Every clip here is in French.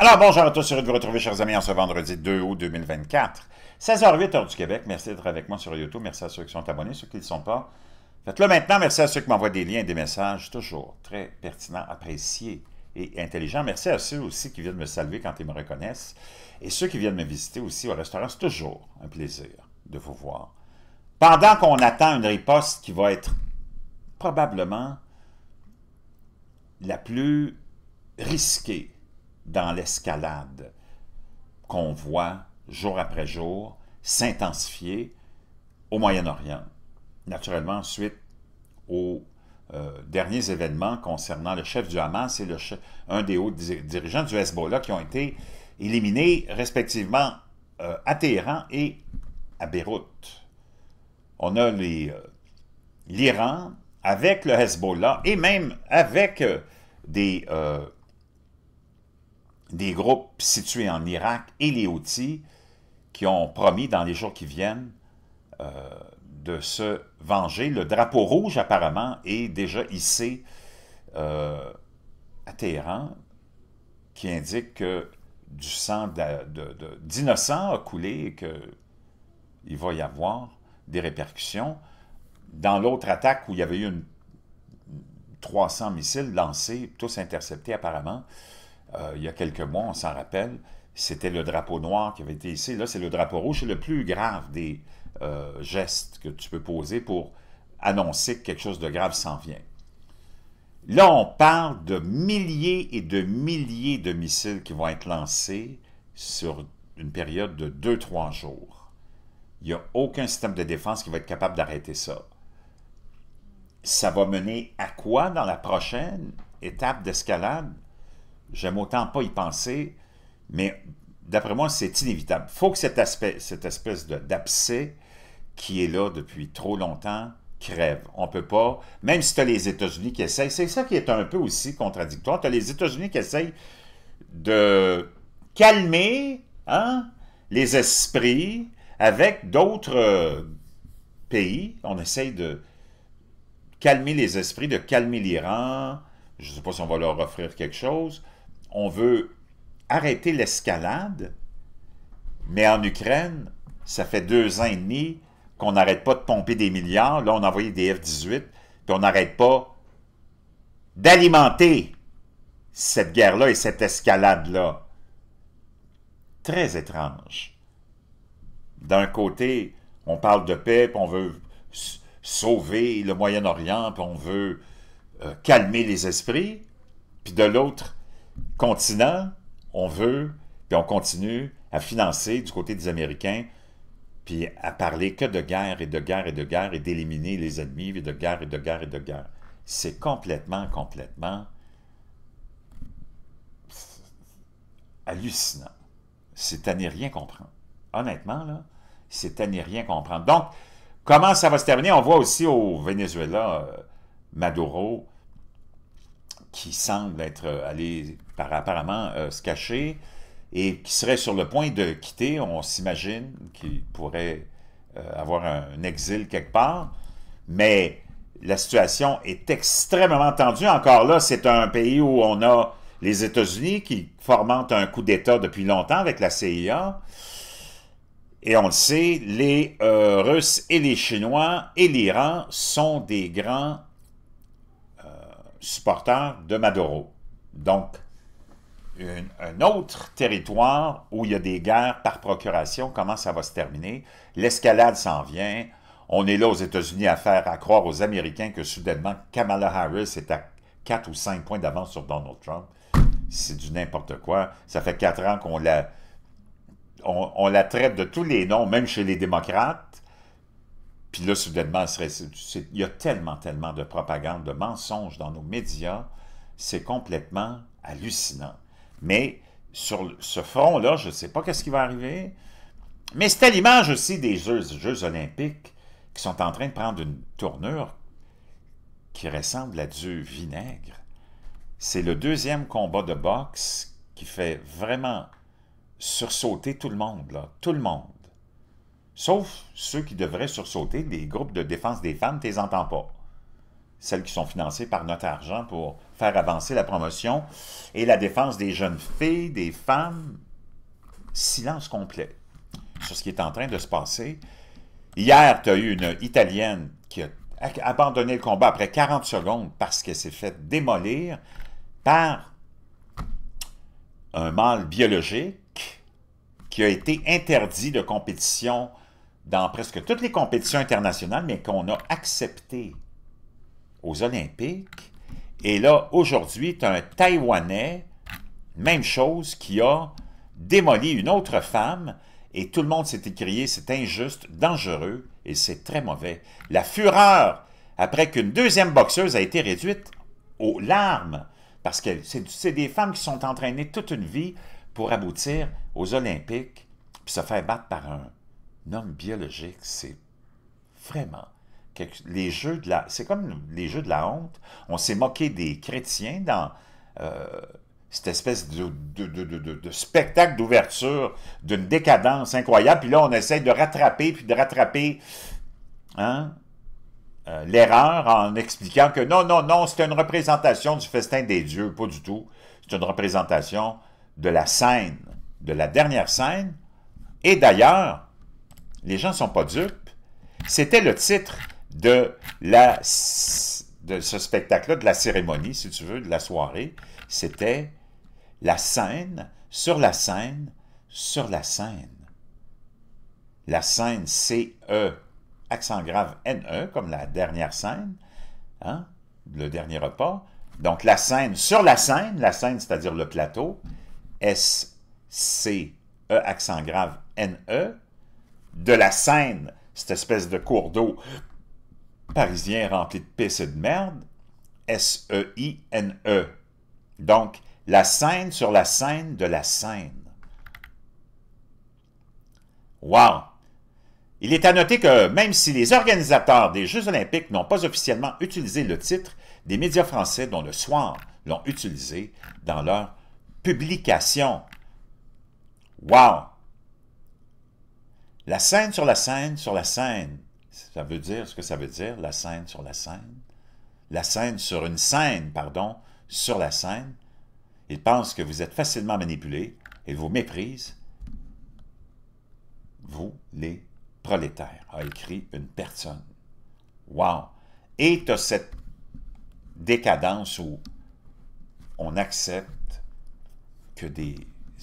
Alors, bonjour à tous, heureux de vous retrouver, chers amis, en ce vendredi 2 août 2024. 16h08, h du Québec. Merci d'être avec moi sur YouTube. Merci à ceux qui sont abonnés, ceux qui ne le sont pas. Faites-le maintenant. Merci à ceux qui m'envoient des liens et des messages, toujours très pertinents, appréciés et intelligents. Merci à ceux aussi qui viennent me saluer quand ils me reconnaissent. Et ceux qui viennent me visiter aussi au restaurant, c'est toujours un plaisir de vous voir. Pendant qu'on attend une riposte qui va être probablement la plus risquée dans l'escalade qu'on voit jour après jour s'intensifier au Moyen-Orient. Naturellement, suite aux euh, derniers événements concernant le chef du Hamas et le chef, un des hauts dirigeants du Hezbollah qui ont été éliminés respectivement euh, à Téhéran et à Beyrouth. On a euh, l'Iran avec le Hezbollah et même avec des des groupes situés en Irak et les Houthis qui ont promis dans les jours qui viennent euh, de se venger. Le drapeau rouge, apparemment, est déjà hissé euh, à Téhéran, qui indique que du sang d'innocents a coulé et qu'il va y avoir des répercussions. Dans l'autre attaque où il y avait eu une, 300 missiles lancés, tous interceptés apparemment, euh, il y a quelques mois, on s'en rappelle, c'était le drapeau noir qui avait été ici. Là, c'est le drapeau rouge. C'est le plus grave des euh, gestes que tu peux poser pour annoncer que quelque chose de grave s'en vient. Là, on parle de milliers et de milliers de missiles qui vont être lancés sur une période de 2-3 jours. Il n'y a aucun système de défense qui va être capable d'arrêter ça. Ça va mener à quoi dans la prochaine étape d'escalade? J'aime autant pas y penser, mais d'après moi, c'est inévitable. Il faut que cet aspect, cette espèce d'abcès qui est là depuis trop longtemps crève. On ne peut pas, même si tu as les États-Unis qui essayent, c'est ça qui est un peu aussi contradictoire, tu as les États-Unis qui essayent de calmer hein, les esprits avec d'autres euh, pays. On essaye de calmer les esprits, de calmer l'Iran. Je ne sais pas si on va leur offrir quelque chose on veut arrêter l'escalade, mais en Ukraine, ça fait deux ans et demi qu'on n'arrête pas de pomper des milliards. Là, on a envoyé des F-18, puis on n'arrête pas d'alimenter cette guerre-là et cette escalade-là. Très étrange. D'un côté, on parle de paix, puis on veut sauver le Moyen-Orient, puis on veut euh, calmer les esprits, puis de l'autre, continent, on veut, puis on continue à financer du côté des Américains, puis à parler que de guerre et de guerre et de guerre et d'éliminer les ennemis, et de guerre et de guerre et de guerre. C'est complètement, complètement hallucinant. C'est à n'y rien comprendre. Honnêtement, là, c'est à n'y rien comprendre. Donc, comment ça va se terminer? On voit aussi au Venezuela, euh, Maduro, qui semble être euh, allé apparemment euh, se cacher et qui serait sur le point de quitter, on s'imagine qu'il pourrait euh, avoir un, exil quelque part, mais la situation est extrêmement tendue. Encore là, c'est un pays où on a les États-Unis qui formentent un coup d'État depuis longtemps avec la CIA. Et on le sait, les euh, Russes et les Chinois et l'Iran sont des grands supporters de Maduro. Donc, un autre territoire où il y a des guerres par procuration, comment ça va se terminer? L'escalade s'en vient. On est là aux États-Unis à faire croire aux Américains que soudainement Kamala Harris est à quatre ou cinq points d'avance sur Donald Trump. C'est du n'importe quoi. Ça fait quatre ans qu'on la, la traite de tous les noms, même chez les démocrates. Puis là, soudainement, il y a tellement, tellement de propagande, de mensonges dans nos médias. C'est complètement hallucinant. Mais sur ce front-là, je ne sais pas qu'est-ce qui va arriver. Mais à l'image aussi des Jeux, olympiques qui sont en train de prendre une tournure qui ressemble à du vinaigre. C'est le deuxième combat de boxe qui fait vraiment sursauter tout le monde, Tout le monde. Sauf ceux qui devraient sursauter, les groupes de défense des femmes, tu les entends pas celles qui sont financées par notre argent pour faire avancer la promotion et la défense des jeunes filles, des femmes. Silence complet sur ce qui est en train de se passer. Hier, tu as eu une Italienne qui a abandonné le combat après 40 secondes parce qu'elle s'est faite démolir par un mâle biologique qui a été interdit de compétition dans presque toutes les compétitions internationales, mais qu'on a accepté aux Olympiques. Et là, aujourd'hui, tu as un Taïwanais, même chose, qui a démoli une autre femme et tout le monde s'est écrié c'est injuste, dangereux et c'est très mauvais ». La fureur après qu'une deuxième boxeuse a été réduite aux larmes, parce que c'est des femmes qui sont entraînées toute une vie pour aboutir aux Olympiques, puis se faire battre par un homme biologique, c'est vraiment les jeux de la... C'est comme les jeux de la honte. On s'est moqué des chrétiens dans euh, cette espèce de, spectacle d'ouverture d'une décadence incroyable. Puis là, on essaie de rattraper, puis de rattraper hein, euh, l'erreur en expliquant que non, non, non, c'est une représentation du festin des dieux. Pas du tout. C'est une représentation de la scène, de la dernière scène. Et d'ailleurs, les gens ne sont pas dupes. C'était le titre de, la, de ce spectacle-là, de la cérémonie, si tu veux, de la soirée, c'était la scène, sur la scène, sur la scène. La scène C-E, accent grave N-E, comme la dernière scène, hein, le dernier repas. Donc la scène, sur la scène, la scène, c'est-à-dire le plateau, S-C-E, accent grave N-E, de la scène, cette espèce de cours d'eau Parisien rempli de pisse et de merde, S-E-I-N-E. -E. Donc, la scène sur la scène de la scène. Wow! Il est à noter que même si les organisateurs des Jeux olympiques n'ont pas officiellement utilisé le titre, des médias français dont le soir l'ont utilisé dans leur publication. Wow! La scène sur la scène sur la scène. Ça veut dire ce que ça veut dire, la scène sur la scène. La scène sur une scène, pardon, sur la scène. Ils pensent que vous êtes facilement manipulés Ils vous méprisent. Vous, les prolétaires, a écrit une personne. Wow! Et tu as cette décadence où on accepte que des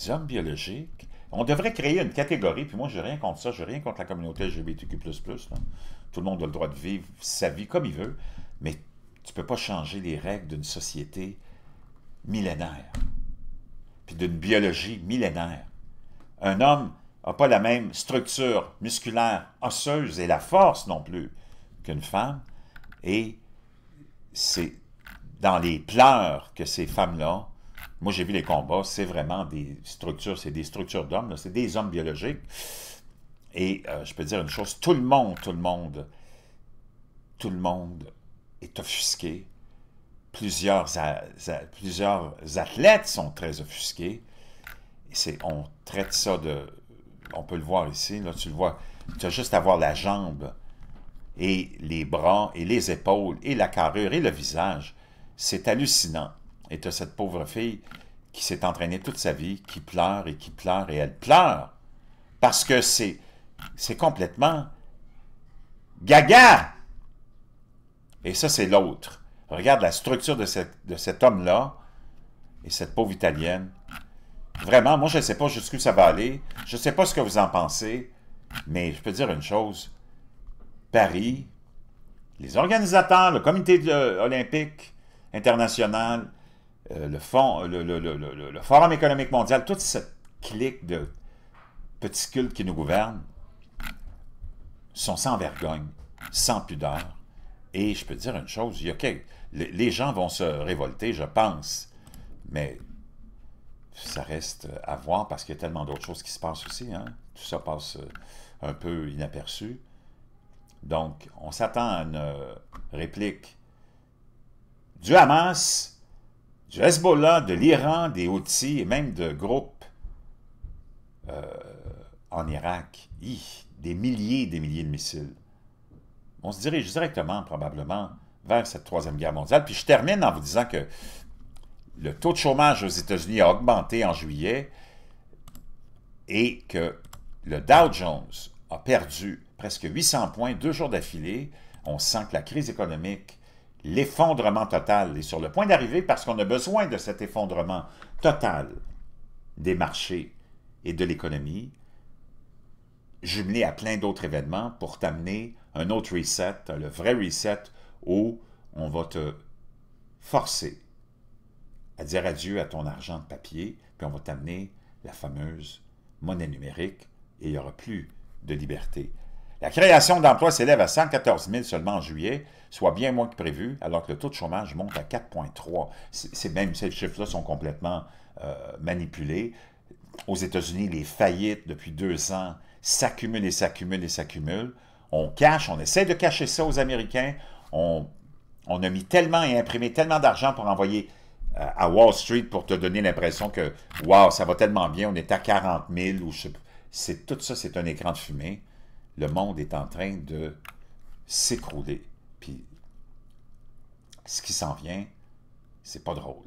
hommes biologiques on devrait créer une catégorie, puis moi, n'ai rien contre ça, n'ai rien contre la communauté LGBTQ. Tout le monde a le droit de vivre sa vie comme il veut, mais tu ne peux pas changer les règles d'une société millénaire, puis d'une biologie millénaire. Un homme n'a pas la même structure musculaire, osseuse et la force non plus qu'une femme, et c'est dans les pleurs que ces femmes-là moi, j'ai vu les combats, c'est vraiment des structures, c'est des structures d'hommes, c'est des hommes biologiques. Et euh, je peux dire une chose, tout le monde, tout le monde, tout le monde est offusqué. Plusieurs, plusieurs athlètes sont très offusqués. on traite ça de... On peut le voir ici, là, tu le vois. Tu as juste à voir la jambe et les bras et les épaules et la carrure et le visage. C'est hallucinant. Et tu as cette pauvre fille qui s'est entraînée toute sa vie, qui pleure et qui pleure et elle pleure. Parce que c'est complètement gaga. Et ça, c'est l'autre. Regarde la structure de, de cet homme-là et cette pauvre Italienne. Vraiment, moi, je ne sais pas jusqu'où ça va aller. Je ne sais pas ce que vous en pensez. Mais je peux dire une chose. Paris, les organisateurs, le comité euh, olympique international, euh, le, fond, euh, le, Forum économique mondial, toute cette clique de petits cultes qui nous gouvernent sont sans vergogne, sans pudeur. Et je peux dire une chose, il les gens vont se révolter, je pense, mais ça reste à voir parce qu'il y a tellement d'autres choses qui se passent aussi. Hein. Tout ça passe euh, un peu inaperçu. Donc, on s'attend à une réplique du Hamas de Hezbollah, de l'Iran, des Houthis et même de groupes euh, en Irak. des milliers et des milliers de missiles. On se dirige directement, probablement, vers cette Troisième Guerre mondiale. Puis je termine en vous disant que le taux de chômage aux États-Unis a augmenté en juillet et que le Dow Jones a perdu presque 800 points deux jours d'affilée. On sent que la crise économique l'effondrement total est sur le point d'arriver parce qu'on a besoin de cet effondrement total des marchés et de l'économie, jumelé à plein d'autres événements pour t'amener un autre reset, le vrai reset où on va te forcer à dire adieu à ton argent de papier, puis on va t'amener la fameuse monnaie numérique et il n'y aura plus de liberté. La création d'emplois s'élève à 114 000 seulement en juillet, soit bien moins que prévu, alors que le taux de chômage monte à 4,3. C'est même ces chiffres-là sont complètement euh, manipulés. Aux États-Unis, les faillites depuis deux ans s'accumulent et s'accumulent et s'accumulent. On cache, on essaie de cacher ça aux Américains. On, a mis tellement et imprimé tellement d'argent pour envoyer euh, à Wall Street pour te donner l'impression que, waouh, ça va tellement bien, on est à 40 000 ou Tout ça, c'est un écran de fumée le monde est en train de s'écrouler. Puis ce qui s'en vient, c'est pas drôle.